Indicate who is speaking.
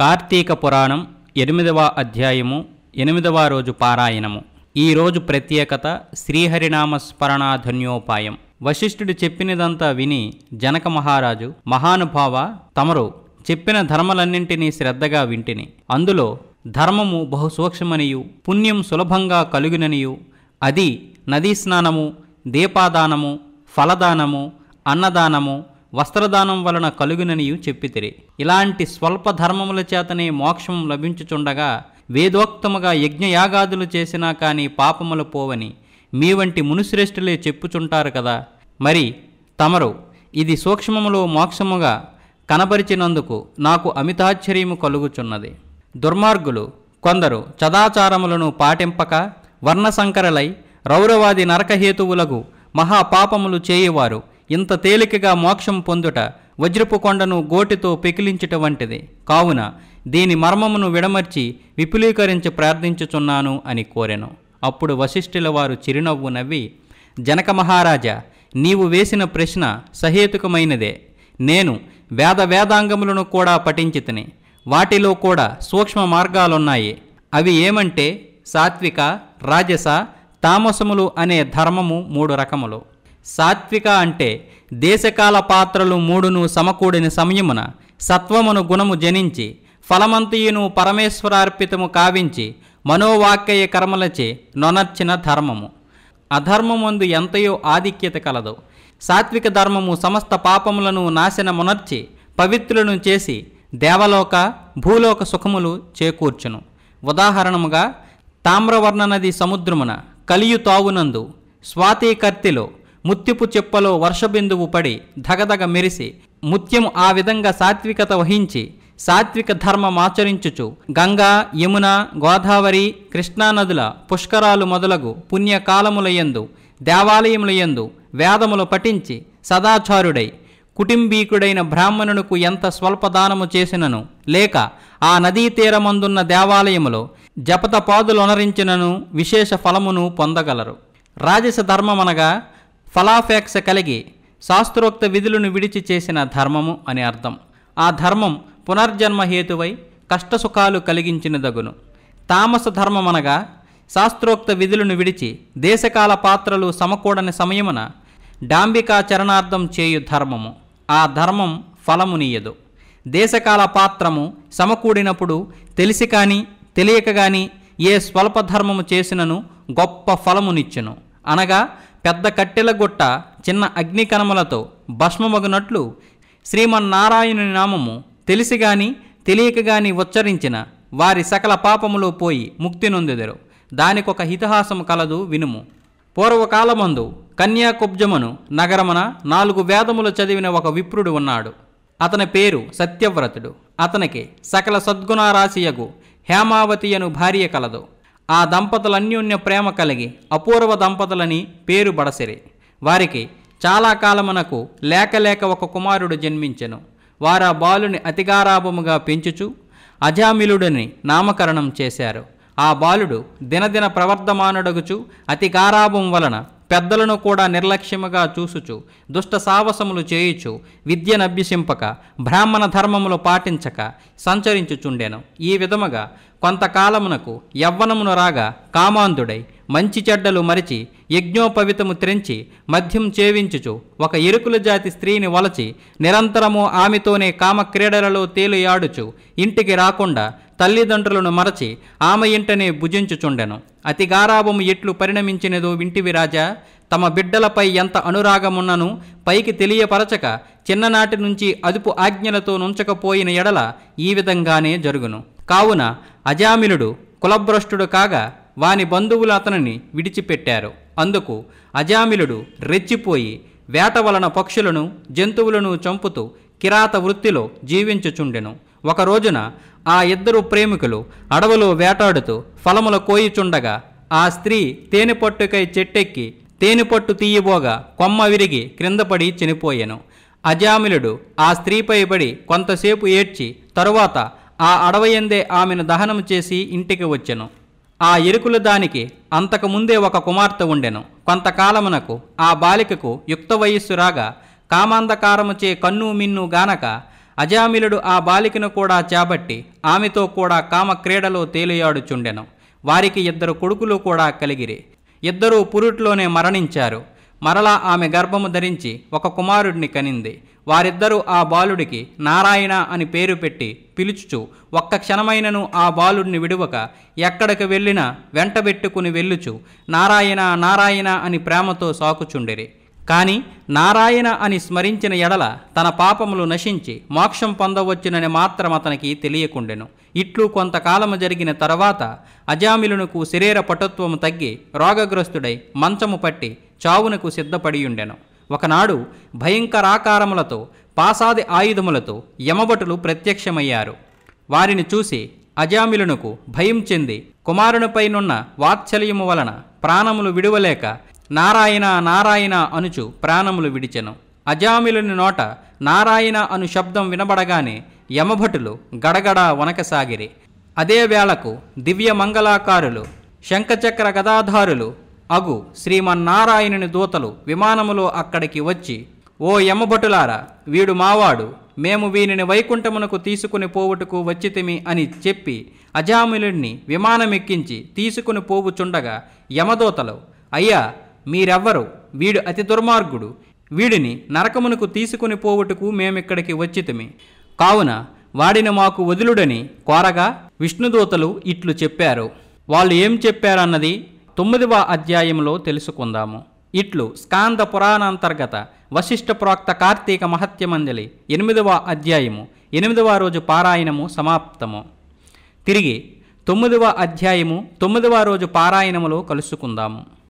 Speaker 1: కార్తీక పురాణం ఎనిమిదవ అధ్యాయము ఎనిమిదవ రోజు పారాయణము ఈ రోజు ప్రత్యేకత శ్రీహరినామ స్మరణాధన్యోపాయం వశిష్ఠుడు చెప్పినదంతా విని జనక మహారాజు మహానుభావ తమరు చెప్పిన ధర్మలన్నింటినీ శ్రద్ధగా వింటిని అందులో ధర్మము బహు సూక్ష్మనియు పుణ్యం సులభంగా కలుగుననియు అది నదీ స్నానము దీపాదానము ఫలదానము అన్నదానము వస్త్రదానం వలన కలుగుననియు చెప్పితిరి ఇలాంటి స్వల్ప ధర్మముల చేతనే మోక్షం లభించుచుండగా వేదోక్తముగా యజ్ఞయాగాదులు చేసినా కానీ పాపములు పోవని మీ వంటి మునుశ్రేష్ఠులే చెప్పుచుంటారు కదా మరి తమరు ఇది సూక్ష్మములో మోక్షముగా కనపరిచినందుకు నాకు అమితాశ్చర్యము కలుగుచున్నది దుర్మార్గులు కొందరు చదాచారములను పాటింపక వర్ణసంకరలై రౌరవాది నరకహేతువులకు మహాపాపములు చేయువారు ఇంత తేలికగా మోక్షం పొందుట వజ్రపు కొండను గోటితో పెకిలించుట వంటిది కావున దీని మర్మమును విడమర్చి విపులీకరించి ప్రార్థించుచున్నాను అని కోరెను అప్పుడు వశిష్ఠుల వారు చిరునవ్వు నవ్వి జనక మహారాజా నీవు వేసిన ప్రశ్న సహేతుకమైనదే నేను వేద వేదాంగములను కూడా పఠించితిని వాటిలో కూడా సూక్ష్మ మార్గాలున్నాయి అవి ఏమంటే సాత్విక రాజస తామసములు అనే ధర్మము మూడు రకములు సాత్విక అంటే దేశకాల పాత్రలు మూడును సమకూడిన సమయమున సత్వమును గుణము జనించి ఫలమంతియును పరమేశ్వరార్పితము కావించి మనోవాక్యయ కర్మలచే నొనర్చిన ధర్మము అధర్మమందు ఎంతయో ఆధిక్యత కలదు సాత్విక ధర్మము సమస్త పాపములను నాశనమునర్చి పవిత్రులను చేసి దేవలోక భూలోక సుఖములు చేకూర్చును ఉదాహరణముగా తామ్రవర్ణ నది సముద్రమున కలియు తావునందు స్వాతి కర్తిలో ముత్యపు చెప్పలో వర్షబిందువు పడి ధగధగ మెరిసి ముత్యము ఆ విధంగా సాత్వికత వహించి సాత్విక ధర్మం ఆచరించుచు గంగా యమున గోదావరి కృష్ణానదుల పుష్కరాలు మొదలగు పుణ్యకాలములయందు దేవాలయములయందు వేదములు పఠించి సదాచారుడై కుటుంబీకుడైన బ్రాహ్మణునకు ఎంత స్వల్పదానము చేసినను లేక ఆ నదీ తీరమందున్న దేవాలయములో జపతపాదులొనరించినను విశేష ఫలమును పొందగలరు రాజస ధర్మమనగా ఫలాపేక్ష కలిగి శాస్త్రోక్త విధులను విడిచి చేసిన ధర్మము అని అర్థం ఆ ధర్మం పునర్జన్మ హేతువై కష్టసుఖాలు కలిగించినదగును తామస ధర్మమనగా శాస్త్రోక్త విధులను విడిచి దేశకాల పాత్రలు సమకూడని సమయమున డాంబికాచరణార్థం చేయు ధర్మము ఆ ధర్మం ఫలమునీయదు దేశకాల పాత్రము సమకూడినప్పుడు తెలిసి కానీ తెలియక కానీ ఏ స్వల్ప ధర్మము చేసినను గొప్ప ఫలమునిచ్చును అనగా పెద్ద కట్టెల గుట్ట చిన్న అగ్నికణములతో భస్మమగునట్లు శ్రీమన్నారాయణుని నామము తెలిసి తెలియకగాని ఉచ్చరించిన వారి సకల పాపములు పోయి ముక్తి నొందెదరు దానికొక హితహాసము కలదు వినుము పూర్వకాలమందు కన్యాకుబ్జమును నగరమున నాలుగు వేదములు చదివిన ఒక విప్రుడు ఉన్నాడు అతని పేరు సత్యవ్రతుడు అతనికి సకల సద్గుణారాశియగు హేమావతి అను భార్య కలదు ఆ దంపతులు అన్యోన్య ప్రేమ కలిగి అపూర్వ దంపతులని పేరు బడసిరి వారికి చాలా కాలమునకు లేక లేక ఒక కుమారుడు జన్మించెను వారు ఆ బాలుని అతిగారాభముగా పెంచుచు అజామిలుడిని నామకరణం చేశారు ఆ బాలుడు దినదిన ప్రవర్ధమానుడగుచు అతిగారాభం వలన పెద్దలను కూడా నిర్లక్ష్యముగా చూసుచు దుష్ట సావసములు చేయుచు విద్యను అభ్యసింపక బ్రాహ్మణ ధర్మములు పాటించక సంచరించుచుండెను ఈ విధముగా కొంతకాలమునకు యవ్వనమును రాగా కామాంధుడై మంచి చెడ్డలు మరిచి యజ్ఞోపవితము త్రెంచి మద్యం చేవించుచు ఒక ఇరుకుల జాతి స్త్రీని వలచి నిరంతరము ఆమెతోనే కామక్రీడలలో తేలియాడుచు ఇంటికి రాకుండా తల్లిదండ్రులను మరచి ఆమె ఇంటనే భుజించుచుండెను అతిగారాభము ఎట్లు పరిణమించినదో వింటివి రాజా తమ బిడ్డలపై ఎంత అనురాగమున్నను పైకి తెలియపరచక చిన్ననాటి నుంచి అదుపు ఆజ్ఞలతో నుంచకపోయిన ఎడల ఈ విధంగానే జరుగును కావున అజామిలుడు కులభ్రష్టుడు కాగా వాని బంధువులు అతనిని విడిచిపెట్టారు అందుకు అజామిలుడు రెచ్చిపోయి వేట వలన పక్షులను జంతువులను చంపుతూ కిరాత వృత్తిలో జీవించుచుండెను ఒక రోజున ఆ ఇద్దరు ప్రేమికులు అడవులో వేటాడుతూ ఫలముల కోయిచుండగా ఆ స్త్రీ తేనె పట్టుకై చెట్టెక్కి తేనె పట్టు తీయబోగా కొమ్మ విరిగి క్రిందపడి చనిపోయెను అజామిలుడు ఆ స్త్రీపై పడి కొంతసేపు ఏడ్చి తరువాత ఆ అడవయందే ఆమెను దహనం చేసి ఇంటికి వచ్చెను ఆ ఎరుకుల దానికి అంతకుముందే ఒక కుమార్తె ఉండెను కొంతకాలమునకు ఆ బాలికకు యుక్త వయస్సు రాగా కామాంధకారముచే కన్ను మిన్ను గానక అజామిలుడు ఆ బాలికను కూడా చేపట్టి ఆమెతో కూడా కామక్రీడలో తేలియాడుచుండెను వారికి ఇద్దరు కొడుకులు కూడా కలిగిరి ఇద్దరూ పురుట్లోనే మరణించారు మరలా ఆమె గర్భము ధరించి ఒక కుమారుడిని కనింది వారిద్దరూ ఆ బాలుడికి నారాయణ అని పేరు పెట్టి పిలుచుచు ఒక్క క్షణమైనను ఆ బాలుడిని విడువక ఎక్కడికి వెళ్ళినా వెంటబెట్టుకుని వెళ్ళుచు నారాయణ నారాయణ అని ప్రేమతో సాకుచుండిరి కానీ నారాయణ అని స్మరించిన ఎడల తన పాపములు నశించి మోక్షం పొందవచ్చునని మాత్రం అతనికి తెలియకుండెను ఇట్లు కొంతకాలము జరిగిన తర్వాత అజామిలునకు శరీర పటుత్వము తగ్గి రోగగ్రస్తుడై మంచము పట్టి చావునకు సిద్ధపడియుండెను ఒకనాడు భయంకరాకారములతో పాసాది ఆయుధములతో యమభటులు ప్రత్యక్షమయ్యారు వారిని చూసి అజామిలునకు భయం చెంది కుమారునిపైనున్న వాత్సల్యము వలన ప్రాణములు విడువలేక నారాయణ నారాయణ అనుచు ప్రాణములు విడిచెను అజామిలుని నోట నారాయణ అను శబ్దం వినబడగానే యమభటులు గడగడ వనకసాగిరి అదే వేళకు దివ్య మంగళాకారులు శంఖచక్ర గదాధారులు అగు శ్రీమన్నారాయణుని దూతలు విమానములో అక్కడికి వచ్చి ఓ యమభటులారా వీడు మావాడు మేము వీనిని వైకుంఠమునకు తీసుకుని పోవుటకు వచ్చితిమి అని చెప్పి అజాములుణ్ణి విమానమెక్కించి తీసుకుని పోవుచుండగా యమదూతలు అయ్యా మీరెవ్వరు వీడు అతి దుర్మార్గుడు వీడిని నరకమునకు తీసుకుని పోవుటకు మేమిక్కడికి వచ్చితమి కావున వాడిని మాకు వదులుడని కోరగా విష్ణుదూతలు ఇట్లు చెప్పారు వాళ్ళు ఏం చెప్పారన్నది తొమ్మిదవ అధ్యాయంలో తెలుసుకుందాము ఇట్లు స్కాంద పురాణాంతర్గత వశిష్ఠ ప్రోక్త కార్తీక మహత్యమంజలి ఎనిమిదవ అధ్యాయము ఎనిమిదవ రోజు పారాయణము సమాప్తము తిరిగి తొమ్మిదవ అధ్యాయము తొమ్మిదవ రోజు పారాయణములో కలుసుకుందాము